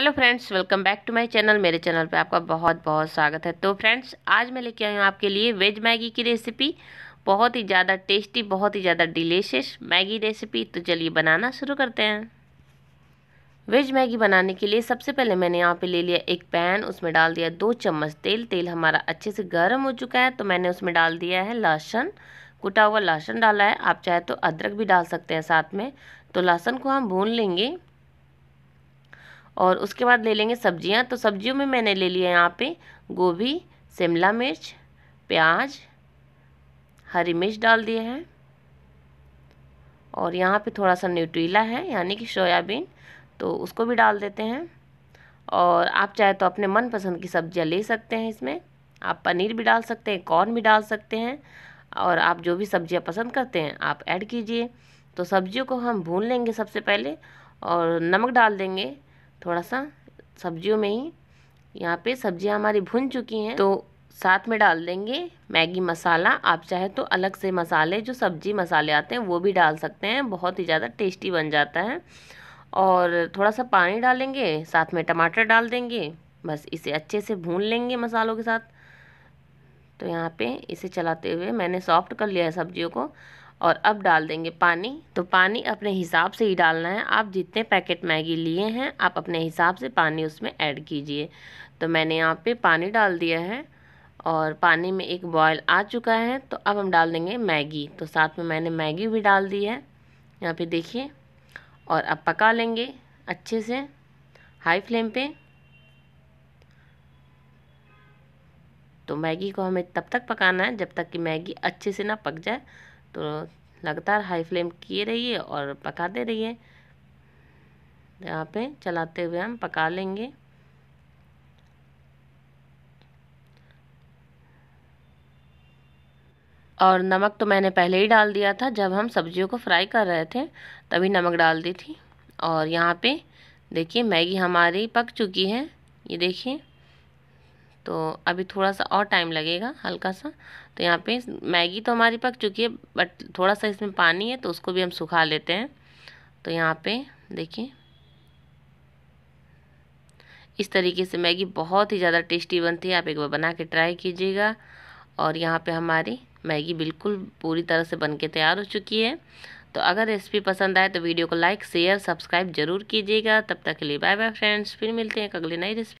hello friends welcome back to my channel मेरे channel पे आपका बहुत बहुत स्वागत है तो फ्रेंड्स आज मैं लेके आई हूँ आपके लिए वेज मैगी की रेसिपी बहुत ही ज़्यादा टेस्टी बहुत ही ज़्यादा डिलीशियस मैगी रेसिपी तो चलिए बनाना शुरू करते हैं वेज मैगी बनाने के लिए सबसे पहले मैंने यहाँ पर ले लिया एक पैन उसमें डाल दिया दो चम्मच तेल तेल हमारा अच्छे से गर्म हो चुका है तो मैंने उसमें डाल दिया है लहसन कुटा हुआ लहसन डाला है आप चाहे तो अदरक भी डाल सकते हैं साथ में तो लहसुन को हम भून लेंगे और उसके बाद ले लेंगे सब्जियां तो सब्जियों में मैंने ले लिया यहाँ पे गोभी शिमला मिर्च प्याज हरी मिर्च डाल दिए हैं और यहाँ पे थोड़ा सा न्यूट्रीला है यानी कि सोयाबीन तो उसको भी डाल देते हैं और आप चाहे तो अपने मनपसंद की सब्जियाँ ले सकते हैं इसमें आप पनीर भी डाल सकते हैं कॉर्न भी डाल सकते हैं और आप जो भी सब्जियाँ पसंद करते हैं आप ऐड कीजिए तो सब्जियों को हम भून लेंगे सबसे पहले और नमक डाल देंगे थोड़ा सा सब्जियों में ही यहाँ पे सब्जियाँ हमारी भुन चुकी हैं तो साथ में डाल देंगे मैगी मसाला आप चाहे तो अलग से मसाले जो सब्जी मसाले आते हैं वो भी डाल सकते हैं बहुत ही ज़्यादा टेस्टी बन जाता है और थोड़ा सा पानी डालेंगे साथ में टमाटर डाल देंगे बस इसे अच्छे से भून लेंगे मसालों के साथ तो यहाँ पे इसे चलाते हुए मैंने सॉफ्ट कर लिया है सब्जियों को और अब डाल देंगे पानी तो पानी अपने हिसाब से ही डालना है आप जितने पैकेट मैगी लिए हैं आप अपने हिसाब से पानी उसमें ऐड कीजिए तो मैंने यहाँ पे पानी डाल दिया है और पानी में एक बॉयल आ चुका है तो अब हम डाल देंगे मैगी तो साथ में मैंने मैगी भी डाल दी है यहाँ पे देखिए और अब पका लेंगे अच्छे से हाई फ्लेम पे तो मैगी को हमें तब तक पकाना है जब तक कि मैगी अच्छे से ना पक जाए तो लगातार हाई फ्लेम किए रहिए और पकाते रहिए यहाँ पे चलाते हुए हम पका लेंगे और नमक तो मैंने पहले ही डाल दिया था जब हम सब्जियों को फ्राई कर रहे थे तभी नमक डाल दी थी और यहाँ पे देखिए मैगी हमारी पक चुकी है ये देखिए तो अभी थोड़ा सा और टाइम लगेगा हल्का सा तो यहाँ पे मैगी तो हमारी पक चुकी है बट थोड़ा सा इसमें पानी है तो उसको भी हम सुखा लेते हैं तो यहाँ पे देखिए इस तरीके से मैगी बहुत ही ज़्यादा टेस्टी बनती है आप एक बार बना के ट्राई कीजिएगा और यहाँ पे हमारी मैगी बिल्कुल पूरी तरह से बन के तैयार हो चुकी है तो अगर रेसिपी पसंद आए तो वीडियो को लाइक शेयर सब्सक्राइब जरूर कीजिएगा तब तक के लिए बाय बाय फ्रेंड्स फिर मिलते हैं अगले नई रेसिपी